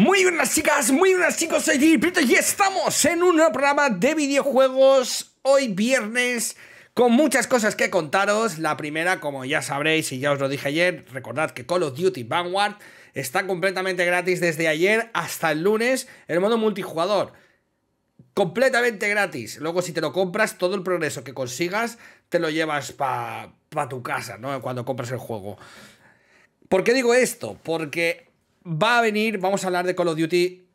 Muy buenas chicas, muy buenas chicos, soy y estamos en un programa de videojuegos hoy viernes con muchas cosas que contaros. La primera, como ya sabréis y ya os lo dije ayer, recordad que Call of Duty Vanguard está completamente gratis desde ayer hasta el lunes en modo multijugador completamente gratis. Luego, si te lo compras, todo el progreso que consigas te lo llevas para pa tu casa, ¿no? Cuando compras el juego. ¿Por qué digo esto? Porque va a venir, vamos a hablar de Call of Duty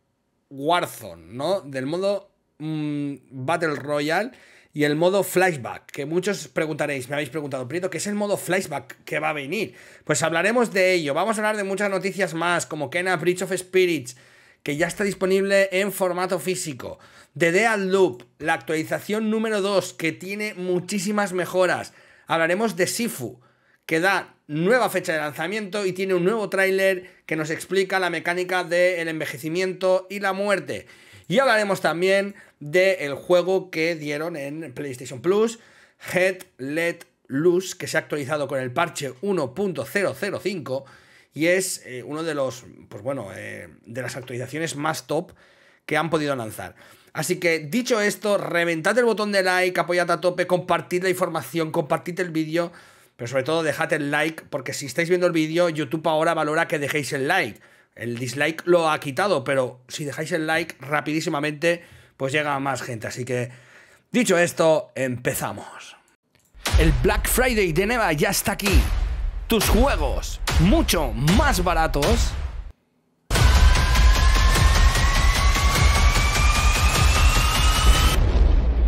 Warzone, ¿no? Del modo mm, Battle Royale y el modo flashback, que muchos preguntaréis, me habéis preguntado, Prieto, ¿qué es el modo flashback que va a venir? Pues hablaremos de ello, vamos a hablar de muchas noticias más, como Kena Breach of Spirits, que ya está disponible en formato físico, The Dead Loop, la actualización número 2, que tiene muchísimas mejoras, hablaremos de Sifu, que da nueva fecha de lanzamiento y tiene un nuevo tráiler que nos explica la mecánica del envejecimiento y la muerte. Y hablaremos también del juego que dieron en PlayStation Plus, Head Let Loose, que se ha actualizado con el parche 1.005 y es eh, uno de los, pues bueno, eh, de las actualizaciones más top que han podido lanzar. Así que dicho esto, reventad el botón de like, apoyad a tope, compartid la información, compartid el vídeo pero sobre todo dejad el like, porque si estáis viendo el vídeo, YouTube ahora valora que dejéis el like. El dislike lo ha quitado, pero si dejáis el like rapidísimamente, pues llega más gente. Así que, dicho esto, empezamos. El Black Friday de Neva ya está aquí. Tus juegos mucho más baratos.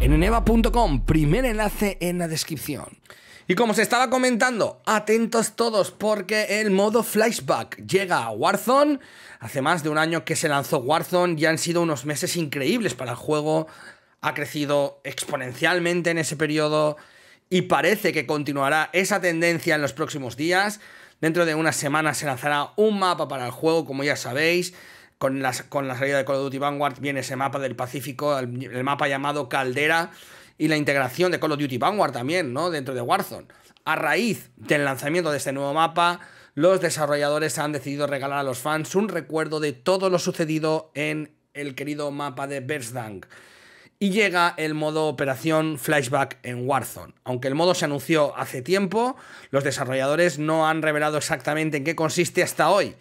En neva.com, primer enlace en la descripción. Y como se estaba comentando, atentos todos porque el modo flashback llega a Warzone. Hace más de un año que se lanzó Warzone y han sido unos meses increíbles para el juego. Ha crecido exponencialmente en ese periodo y parece que continuará esa tendencia en los próximos días. Dentro de unas semanas se lanzará un mapa para el juego, como ya sabéis. Con, con la salida de Call of Duty Vanguard viene ese mapa del Pacífico, el mapa llamado Caldera, y la integración de Call of Duty Vanguard también, ¿no? Dentro de Warzone. A raíz del lanzamiento de este nuevo mapa, los desarrolladores han decidido regalar a los fans un recuerdo de todo lo sucedido en el querido mapa de Verdansk. Y llega el modo Operación Flashback en Warzone. Aunque el modo se anunció hace tiempo, los desarrolladores no han revelado exactamente en qué consiste hasta hoy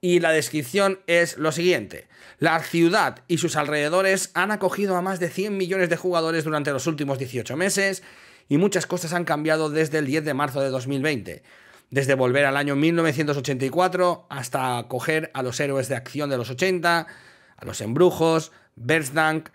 y la descripción es lo siguiente. La ciudad y sus alrededores han acogido a más de 100 millones de jugadores durante los últimos 18 meses y muchas cosas han cambiado desde el 10 de marzo de 2020. Desde volver al año 1984 hasta acoger a los héroes de acción de los 80, a los embrujos, bersdank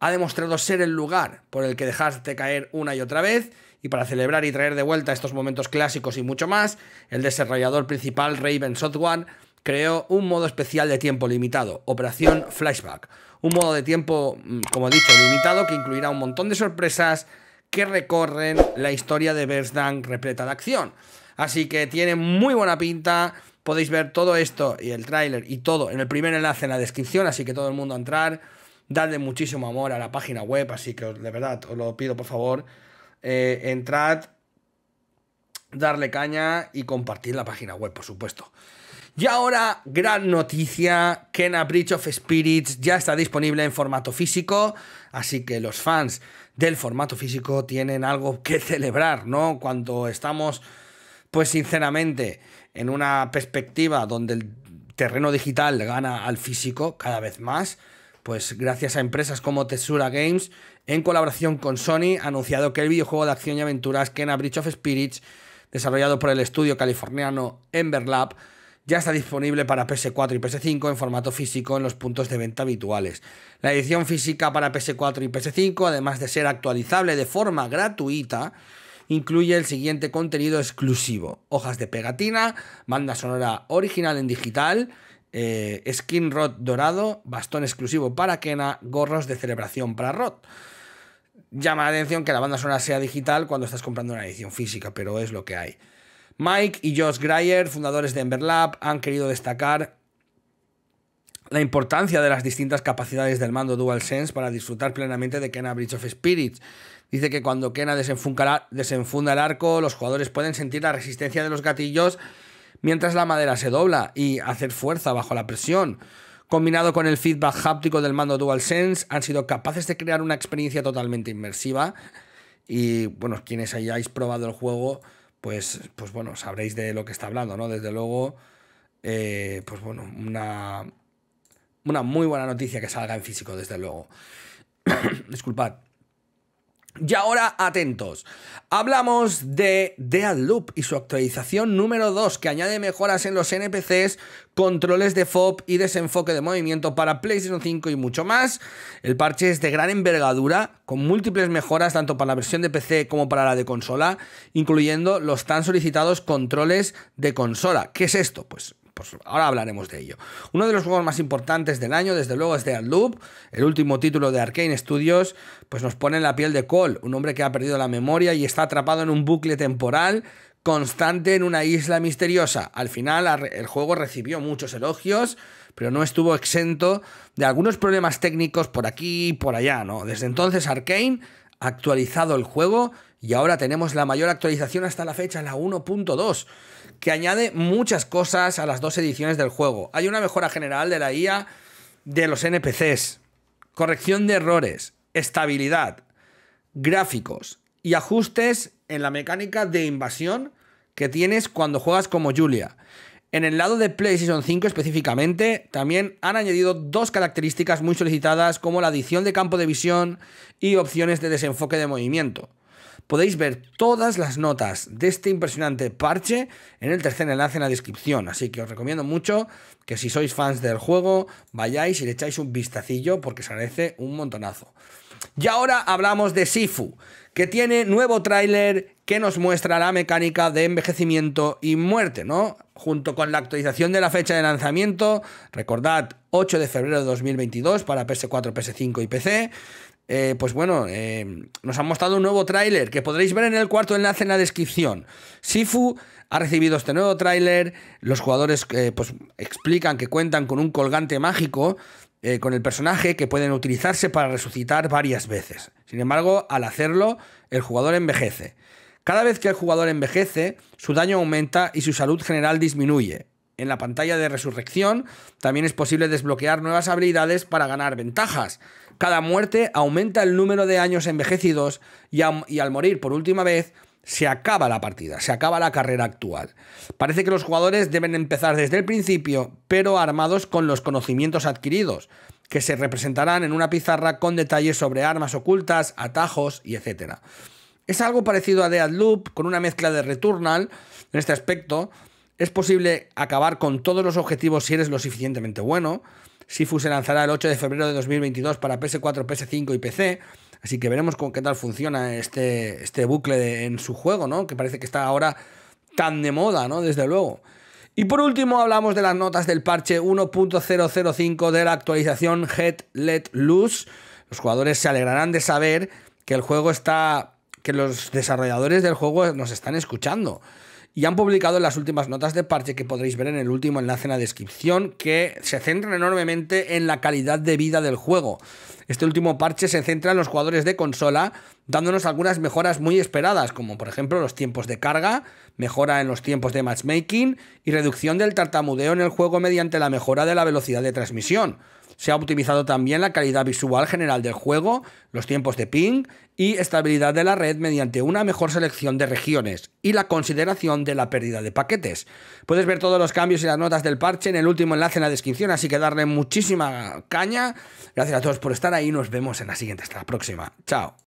ha demostrado ser el lugar por el que dejaste caer una y otra vez y para celebrar y traer de vuelta estos momentos clásicos y mucho más, el desarrollador principal Raven Software creó un modo especial de tiempo limitado, Operación Flashback. Un modo de tiempo, mm, como he dicho, limitado que incluirá un montón de sorpresas que recorren la historia de Berserk repleta de acción. Así que tiene muy buena pinta. Podéis ver todo esto y el tráiler y todo en el primer enlace en la descripción, así que todo el mundo a entrar. darle muchísimo amor a la página web, así que de verdad os lo pido por favor. Eh, entrad, darle caña y compartir la página web, por supuesto. Y ahora, gran noticia, Kena Bridge of Spirits ya está disponible en formato físico, así que los fans del formato físico tienen algo que celebrar, ¿no? Cuando estamos, pues sinceramente, en una perspectiva donde el terreno digital gana al físico cada vez más, pues gracias a empresas como Tesura Games, en colaboración con Sony, ha anunciado que el videojuego de acción y aventuras Kena Bridge of Spirits, desarrollado por el estudio californiano Emberlab, ya está disponible para PS4 y PS5 en formato físico en los puntos de venta habituales. La edición física para PS4 y PS5, además de ser actualizable de forma gratuita, incluye el siguiente contenido exclusivo. Hojas de pegatina, banda sonora original en digital, eh, skin rod dorado, bastón exclusivo para Kena, gorros de celebración para Rod. Llama la atención que la banda sonora sea digital cuando estás comprando una edición física, pero es lo que hay. Mike y Josh Greyer, fundadores de Emberlab, han querido destacar la importancia de las distintas capacidades del mando DualSense para disfrutar plenamente de Kena Bridge of Spirits. Dice que cuando Kena desenfunda el arco, los jugadores pueden sentir la resistencia de los gatillos mientras la madera se dobla y hacer fuerza bajo la presión. Combinado con el feedback háptico del mando DualSense, han sido capaces de crear una experiencia totalmente inmersiva. Y bueno, quienes hayáis probado el juego, pues, pues bueno, sabréis de lo que está hablando, ¿no? Desde luego, eh, pues bueno, una, una muy buena noticia que salga en físico, desde luego. Disculpad. Y ahora atentos. Hablamos de Deadloop y su actualización número 2 que añade mejoras en los NPCs, controles de FOB y desenfoque de movimiento para PlayStation 5 y mucho más. El parche es de gran envergadura con múltiples mejoras tanto para la versión de PC como para la de consola, incluyendo los tan solicitados controles de consola. ¿Qué es esto? Pues pues, ahora hablaremos de ello. Uno de los juegos más importantes del año, desde luego, es The Loop, el último título de Arkane Studios, pues nos pone en la piel de Cole, un hombre que ha perdido la memoria y está atrapado en un bucle temporal constante en una isla misteriosa. Al final el juego recibió muchos elogios, pero no estuvo exento de algunos problemas técnicos por aquí y por allá, ¿no? Desde entonces Arkane ha actualizado el juego y ahora tenemos la mayor actualización hasta la fecha, la 1.2 que añade muchas cosas a las dos ediciones del juego. Hay una mejora general de la IA de los NPCs, corrección de errores, estabilidad, gráficos y ajustes en la mecánica de invasión que tienes cuando juegas como Julia. En el lado de PlayStation 5 específicamente, también han añadido dos características muy solicitadas como la adición de campo de visión y opciones de desenfoque de movimiento podéis ver todas las notas de este impresionante parche en el tercer enlace en la descripción. Así que os recomiendo mucho que si sois fans del juego, vayáis y le echáis un vistacillo porque se agradece un montonazo. Y ahora hablamos de Sifu, que tiene nuevo tráiler que nos muestra la mecánica de envejecimiento y muerte, ¿no? Junto con la actualización de la fecha de lanzamiento, recordad 8 de febrero de 2022 para PS4, PS5 y PC. Eh, pues bueno, eh, nos han mostrado un nuevo tráiler que podréis ver en el cuarto enlace en la descripción. Sifu ha recibido este nuevo tráiler, los jugadores eh, pues, explican que cuentan con un colgante mágico con el personaje que pueden utilizarse para resucitar varias veces. Sin embargo, al hacerlo, el jugador envejece. Cada vez que el jugador envejece, su daño aumenta y su salud general disminuye. En la pantalla de resurrección también es posible desbloquear nuevas habilidades para ganar ventajas. Cada muerte aumenta el número de años envejecidos y, al morir por última vez se acaba la partida, se acaba la carrera actual. Parece que los jugadores deben empezar desde el principio, pero armados con los conocimientos adquiridos, que se representarán en una pizarra con detalles sobre armas ocultas, atajos y etc. Es algo parecido a Dead Loop, con una mezcla de Returnal en este aspecto. Es posible acabar con todos los objetivos si eres lo suficientemente bueno. Sifu se lanzará el 8 de febrero de 2022 para PS4, PS5 y PC. Así que veremos con qué tal funciona este, este bucle en su juego, ¿no? Que parece que está ahora tan de moda, ¿no? Desde luego. Y por último hablamos de las notas del parche 1.005 de la actualización Head Let Loose. Los jugadores se alegrarán de saber que el juego está... que los desarrolladores del juego nos están escuchando y han publicado las últimas notas de parche que podréis ver en el último enlace en la descripción, que se centran enormemente en la calidad de vida del juego. Este último parche se centra en los jugadores de consola, dándonos algunas mejoras muy esperadas, como por ejemplo los tiempos de carga, mejora en los tiempos de matchmaking y reducción del tartamudeo en el juego mediante la mejora de la velocidad de transmisión se ha optimizado también la calidad visual general del juego, los tiempos de ping y estabilidad de la red mediante una mejor selección de regiones y la consideración de la pérdida de paquetes. Puedes ver todos los cambios y las notas del parche en el último enlace en la descripción, así que darle muchísima caña. Gracias a todos por estar ahí, nos vemos en la siguiente, hasta la próxima. Chao.